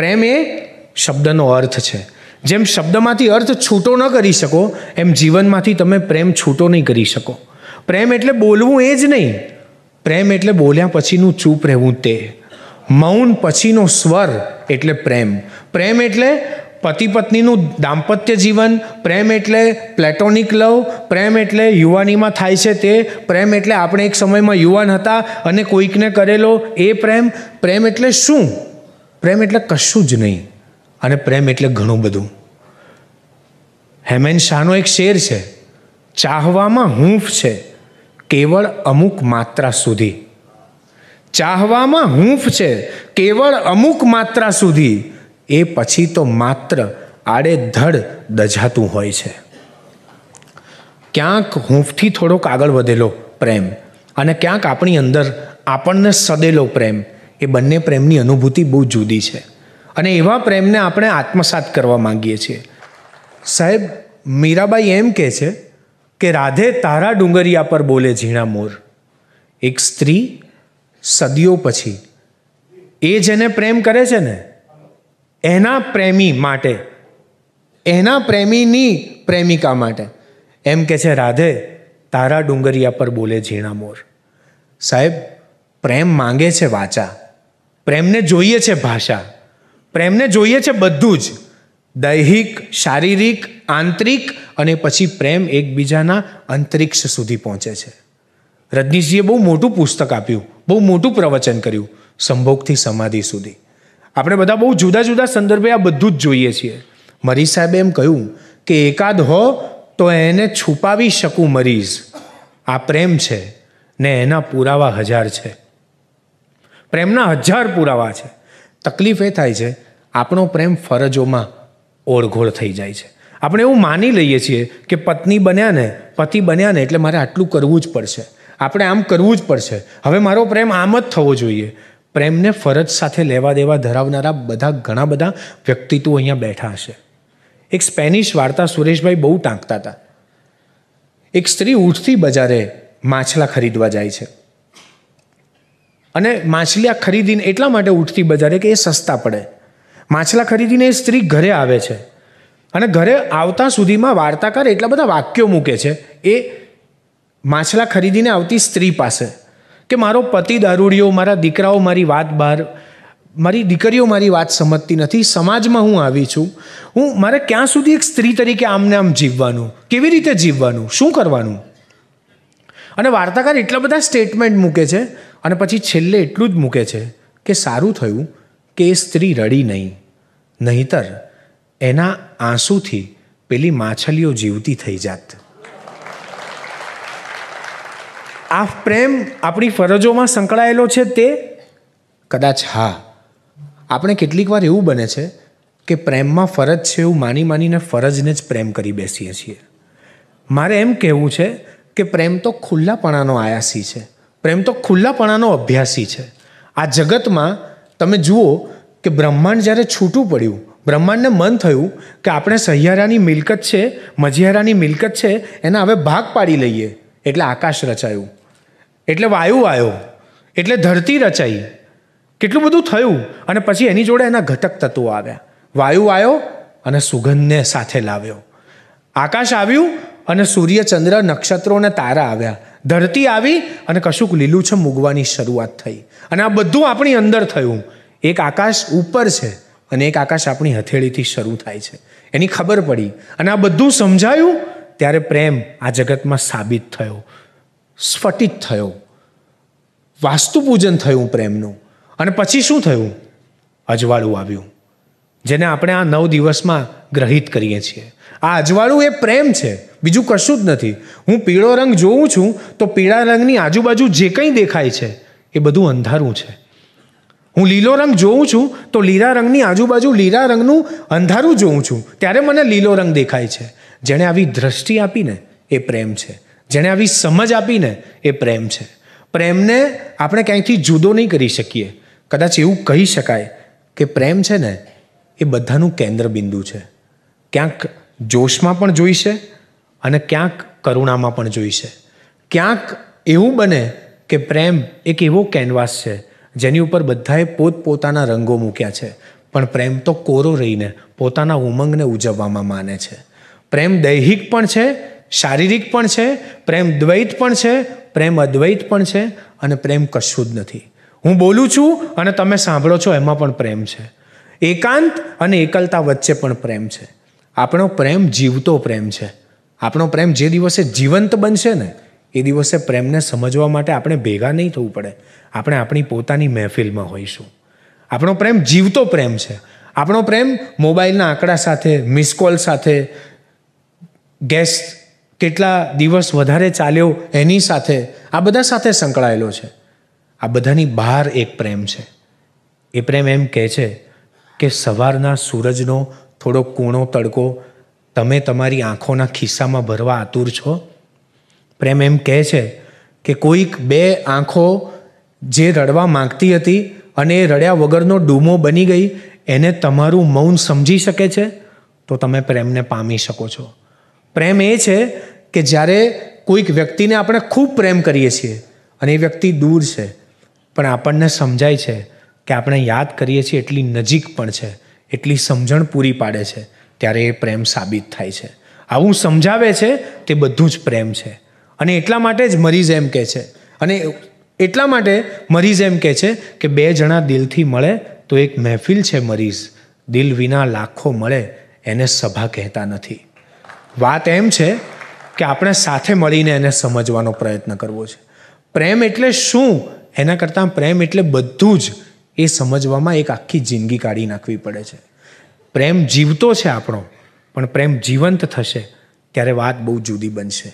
પ્રેમ એ શબ્દનો અર્થ છે જેમ શબ્દમાંથી અર્થ છૂટો ન કરી શકો એમ જીવનમાંથી તમે પ્રેમ છૂટો નહીં કરી શકો પ્રેમ એટલે બોલવું એ જ નહીં પ્રેમ એટલે બોલ્યા પછીનું ચૂપ રહેવું તે મૌન પછીનો સ્વર એટલે પ્રેમ પ્રેમ એટલે પતિ પત્નીનું દાંપત્ય જીવન પ્રેમ એટલે પ્લેટોનિક લવ પ્રેમ એટલે યુવાનીમાં થાય છે તે પ્રેમ એટલે આપણે એક સમયમાં યુવાન હતા અને કોઈકને કરેલો એ પ્રેમ પ્રેમ એટલે શું પ્રેમ એટલે કશું જ નહીં અને પ્રેમ એટલે ઘણું બધું હેમેન શાહનો એક શેર છે ચાહવામાં હૂંફ છે કેવળ અમુક માત્રા સુધી ચાહવામાં હૂંફ છે કેવળ અમુક માત્રા સુધી એ પછી તો માત્ર આડેધડ દજાતું હોય છે ક્યાંક હૂંફથી થોડોક આગળ વધેલો પ્રેમ અને ક્યાંક આપણી અંદર આપણને સદેલો પ્રેમ એ બંને પ્રેમની અનુભૂતિ બહુ જુદી છે અને એવા પ્રેમને આપણે આત્મસાત કરવા માંગીએ છીએ સાહેબ મીરાબાઈ એમ કહે છે કે રાધે તારા ડુંગરિયા પર બોલે ઝીણા મોર એક સ્ત્રી સદીઓ પછી એ જેને પ્રેમ કરે છે ને એના પ્રેમી માટે એના પ્રેમીની પ્રેમિકા માટે એમ કે છે રાધે તારા ડુંગરિયા પર બોલે ઝીણા મોર સાહેબ પ્રેમ માંગે છે વાચા પ્રેમને જોઈએ છે ભાષા પ્રેમને જોઈએ છે બધું જ દૈહિક શારીરિક આંતરિક અને પછી પ્રેમ એકબીજાના અંતરિક્ષ સુધી પહોંચે છે રજનીશજીએ બહુ મોટું પુસ્તક આપ્યું બહુ મોટું પ્રવચન કર્યું સંભોગથી સમાધિ સુધી આપણે બધા બહુ જુદા જુદા સંદર્ભે આ બધું જ જોઈએ છીએ મરી સાહેબે એમ કહ્યું કે એકાદ હો તો એને છુપાવી શકું મરીઝ આ પ્રેમ છે ને એના પુરાવા હજાર છે પ્રેમના હજાર પુરાવા છે તકલીફ એ થાય છે આપણો પ્રેમ ફરજોમાં ઓળઘોળ થઈ જાય છે આપણે એવું માની લઈએ છીએ કે પત્ની બન્યા ને પતિ બન્યા ને એટલે મારે આટલું કરવું જ પડશે આપણે આમ કરવું જ પડશે હવે મારો પ્રેમ આમ જ થવો જોઈએ પ્રેમને ફરજ સાથે લેવા દેવા ધરાવનારા બધા ઘણા બધા વ્યક્તિત્વો અહીંયા બેઠા હશે એક સ્પેનિશ વાર્તા સુરેશભાઈ બહુ ટાંકતા હતા એક સ્ત્રી ઉઠતી બજારે માછલા ખરીદવા જાય છે અને માછલીયા ખરીદીને એટલા માટે ઉઠતી બજારે કે એ સસ્તા પડે માછલા ખરીદીને એ સ્ત્રી ઘરે આવે છે અને ઘરે આવતા સુધીમાં વાર્તાકાર એટલા બધા વાક્યો મૂકે છે એ માછલા ખરીદીને આવતી સ્ત્રી પાસે કે મારો પતિ દારૂડીઓ મારા દીકરાઓ મારી વાત બહાર મારી દીકરીઓ મારી વાત સમજતી નથી સમાજમાં હું આવી છું હું મારે ક્યાં સુધી એક સ્ત્રી તરીકે આમને આમ જીવવાનું કેવી રીતે જીવવાનું શું કરવાનું અને વાર્તાકાર એટલા બધા સ્ટેટમેન્ટ મૂકે છે અને પછી છેલ્લે એટલું જ મૂકે છે કે સારું થયું કે એ સ્ત્રી રડી નહીં નહીતર એના આંસુથી પેલી માછલીઓ જીવતી થઈ જાત આ પ્રેમ આપણી ફરજોમાં સંકળાયેલો છે તે કદાચ હા આપણે કેટલીક વાર એવું બને છે કે પ્રેમમાં ફરજ છે એવું માની માનીને ફરજને જ પ્રેમ કરી બેસીએ છીએ મારે એમ કહેવું છે કે પ્રેમ તો ખુલ્લાપણાનો આયાસી છે પ્રેમ તો ખુલ્લાપણાનો અભ્યાસી છે આ જગતમાં તમે જુઓ કે બ્રહ્માંડ જ્યારે છૂટું પડ્યું બ્રહ્માંડને મન થયું કે આપણે સહિયારાની મિલકત છે મઝિયારાની મિલકત છે એના હવે ભાગ પાડી લઈએ એટલે આકાશ રચાયું એટલે વાયુ આવ્યો એટલે ધરતી રચાઈ કેટલું બધું થયું અને પછી એની જોડે એના ઘટક તત્વો આવ્યા વાયુ આવ્યો અને સુગંધને સાથે લાવ્યો આકાશ આવ્યું અને સૂર્ય ચંદ્ર નક્ષત્રો અને તારા આવ્યા ધરતી આવી અને કશુંક લીલું છે મૂગવાની શરૂઆત થઈ અને આ બધું આપણી અંદર થયું એક આકાશ ઉપર છે અને એક આકાશ આપણી હથેળીથી શરૂ થાય છે એની ખબર પડી અને આ બધું સમજાયું ત્યારે પ્રેમ આ જગતમાં સાબિત થયો સ્ફટિત થયો વાસ્તુપૂજન થયું પ્રેમનું અને પછી શું થયું અજવાળું આવ્યું જેને આપણે આ નવ દિવસમાં ગ્રહિત કરીએ છીએ આ અજવાળું એ પ્રેમ છે બીજું કશું જ નથી હું પીળો રંગ જોઉં છું તો પીળા રંગની આજુબાજુ જે કંઈ દેખાય છે એ બધું અંધારું છે હું લીલો રંગ જોઉં છું તો લીલા રંગની આજુબાજુ લીલા રંગનું અંધારું જોઉં છું ત્યારે મને લીલો રંગ દેખાય છે જેણે આવી દ્રષ્ટિ આપીને એ પ્રેમ છે જેણે આવી સમજ આપીને એ પ્રેમ છે પ્રેમને આપણે ક્યાંયથી જુદો નહીં કરી શકીએ કદાચ એવું કહી શકાય કે પ્રેમ છે ને એ બધાનું કેન્દ્ર બિંદુ છે ક્યાંક જોશમાં પણ જોઈશે અને ક્યાંક કરુણામાં પણ જોઈ છે ક્યાંક એવું બને કે પ્રેમ એક એવો કેનવાસ છે જેની ઉપર બધાએ પોતપોતાના રંગો મૂક્યા છે પણ પ્રેમ તો કોરો રહીને પોતાના ઉમંગને ઉજવવામાં માને છે પ્રેમ દૈહિક પણ છે શારીરિક પણ છે પ્રેમ દ્વૈત પણ છે પ્રેમ અદ્વૈત પણ છે અને પ્રેમ કશું જ નથી હું બોલું છું અને તમે સાંભળો છો એમાં પણ પ્રેમ છે એકાંત અને એકલતા વચ્ચે પણ પ્રેમ છે આપણો પ્રેમ જીવતો પ્રેમ છે આપણો પ્રેમ જે દિવસે જીવંત બનશે ને એ દિવસે પ્રેમને સમજવા માટે આપણે ભેગા નહીં થવું પડે આપણે આપણી પોતાની મહેફિલમાં હોઈશું આપણો પ્રેમ જીવતો પ્રેમ છે આપણો પ્રેમ મોબાઈલના આંકડા સાથે મિસ કોલ સાથે ગેસ કેટલા દિવસ વધારે ચાલ્યો એની સાથે આ બધા સાથે સંકળાયેલો છે આ બધાની બહાર એક પ્રેમ છે એ પ્રેમ એમ કહે છે કે સવારના સૂરજનો થોડો કૂણો તડકો તમે તમારી આંખોના ખિસ્સામાં ભરવા આતુર છો પ્રેમ એમ કહે છે કે કોઈક બે આંખો જે રડવા માંગતી હતી અને એ રડ્યા વગરનો ડૂમો બની ગઈ એને તમારું મૌન સમજી શકે છે તો તમે પ્રેમને પામી શકો છો પ્રેમ એ છે કે જ્યારે કોઈક વ્યક્તિને આપણે ખૂબ પ્રેમ કરીએ છીએ અને એ વ્યક્તિ દૂર છે પણ આપણને સમજાય છે કે આપણે યાદ કરીએ છીએ એટલી નજીક પણ છે એટલી સમજણ પૂરી પાડે છે ત્યારે એ પ્રેમ સાબિત થાય છે આવું સમજાવે છે તે બધું જ પ્રેમ છે અને એટલા માટે જ મરીઝ એમ કહે છે અને એટલા માટે મરીઝ એમ કહે છે કે બે જણા દિલથી મળે તો એક મહેફિલ છે મરીઝ દિલ વિના લાખો મળે એને સભા કહેતા નથી વાત એમ છે કે આપણે સાથે મળીને એને સમજવાનો પ્રયત્ન કરવો છે પ્રેમ એટલે શું એના કરતાં પ્રેમ એટલે બધું જ એ સમજવામાં એક આખી જિંદગી કાઢી નાખવી પડે છે પ્રેમ જીવતો છે આપણો પણ પ્રેમ જીવંત થશે ત્યારે વાત બહુ જુદી બનશે